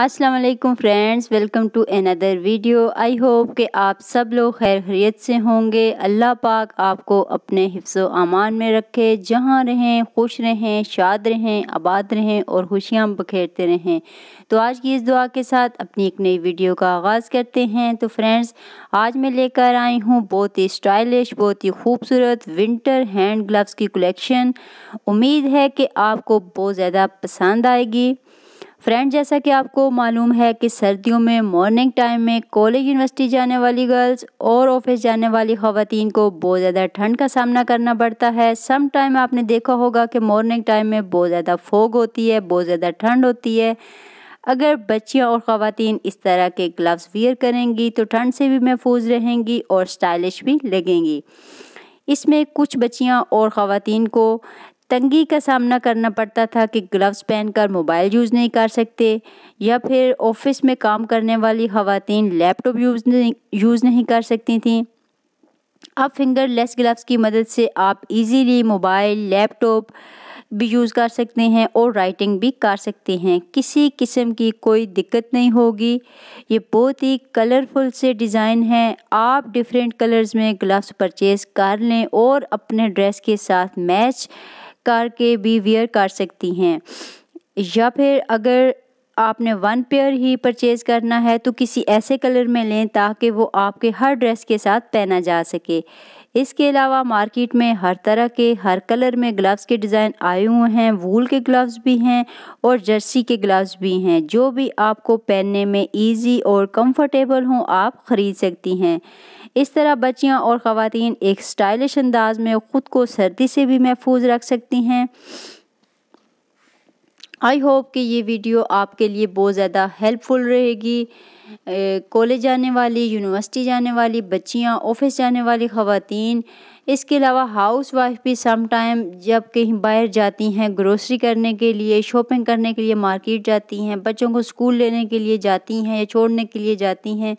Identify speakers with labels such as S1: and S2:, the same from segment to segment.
S1: अस्सलाम वालेकुम friends welcome to another video I hope कि आप सब लोग खैर खैरियत से होंगे अल्लाह पाक आपको अपने हिफ्स अमान में रखे जहाँ रहें खुश रहें शाद रहें आबाद रहें और खुशियाँ बखेरते रहें तो आज की इस दुआ के साथ अपनी एक नई वीडियो का आगाज़ करते हैं तो फ्रेंड्स आज मैं लेकर आई हूँ बहुत ही स्टाइलिश बहुत ही खूबसूरत विंटर हैंड ग्लव्स की कलेक्शन उम्मीद है कि आपको बहुत ज़्यादा पसंद आएगी फ्रेंड जैसा कि आपको मालूम है कि सर्दियों में मॉर्निंग टाइम में कॉलेज यूनिवर्सिटी जाने वाली गर्ल्स और ऑफिस जाने वाली खातन को बहुत ज़्यादा ठंड का सामना करना पड़ता है सम टाइम आपने देखा होगा कि मॉर्निंग टाइम में बहुत ज़्यादा फोग होती है बहुत ज़्यादा ठंड होती है अगर बच्चियाँ और ख़वान इस तरह के ग्लव्स वियर करेंगी तो ठंड से भी महफूज रहेंगी और स्टाइलिश भी लगेंगी इसमें कुछ बच्चियाँ और ख़वान को तंगी का सामना करना पड़ता था कि ग्लव्स पहनकर मोबाइल यूज़ नहीं कर सकते या फिर ऑफिस में काम करने वाली खातन लैपटॉप यूज़ नहीं यूज़ नहीं कर सकती थी अब फिंगरलेस ग्लव्स की मदद से आप इजीली मोबाइल लैपटॉप भी यूज़ कर सकते हैं और राइटिंग भी कर सकते हैं किसी किस्म की कोई दिक्कत नहीं होगी ये बहुत ही कलरफुल से डिज़ाइन है आप डिफरेंट कलर्स में ग्लव्स परचेज़ कर लें और अपने ड्रेस के साथ मैच कार के भी वेयर कर सकती हैं या फिर अगर आपने वन पेयर ही परचेज़ करना है तो किसी ऐसे कलर में लें ताकि वो आपके हर ड्रेस के साथ पहना जा सके इसके अलावा मार्केट में हर तरह के हर कलर में ग्लव्स के डिज़ाइन आए हुए हैं वूल के ग्लव्स भी हैं और जर्सी के ग्लव्स भी हैं जो भी आपको पहनने में इजी और कंफर्टेबल हों आप ख़रीद सकती हैं इस तरह बच्चियां और ख़वातीन एक स्टाइलिश अंदाज में ख़ुद को सर्दी से भी महफूज रख सकती हैं आई होप कि ये वीडियो आपके लिए बहुत ज़्यादा हेल्पफुल रहेगी कॉलेज जाने वाली यूनिवर्सिटी जाने वाली बच्चियाँ ऑफिस जाने वाली ख़वातीन इसके अलावा हाउस वाइफ भी सम टाइम जब कहीं बाहर जाती हैं ग्रोसरी करने के लिए शॉपिंग करने के लिए मार्केट जाती हैं बच्चों को स्कूल लेने के लिए जाती हैं या छोड़ने के लिए जाती हैं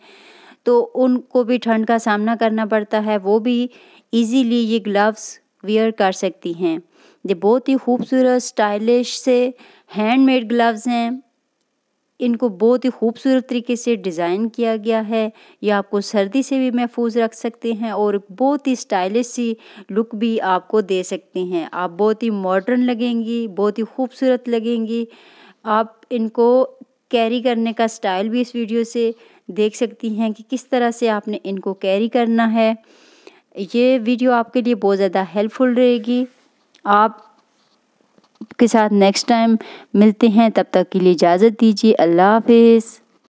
S1: तो उनको भी ठंड का सामना करना पड़ता है वो भी ईजीली ये ग्लव्स वेयर कर सकती हैं ये बहुत ही खूबसूरत स्टाइलिश से हैंडमेड ग्लव्स हैं इनको बहुत ही खूबसूरत तरीके से डिज़ाइन किया गया है ये आपको सर्दी से भी महफूज रख सकते हैं और बहुत ही स्टाइलिश सी लुक भी आपको दे सकते हैं आप बहुत ही मॉडर्न लगेंगी बहुत ही खूबसूरत लगेंगी आप इनको कैरी करने का स्टाइल भी इस वीडियो से देख सकती हैं कि किस तरह से आपने इनको कैरी करना है ये वीडियो आपके लिए बहुत ज़्यादा हेल्पफुल रहेगी आप के साथ नेक्स्ट टाइम मिलते हैं तब तक के लिए इजाज़त दीजिए अल्लाह हाफिज़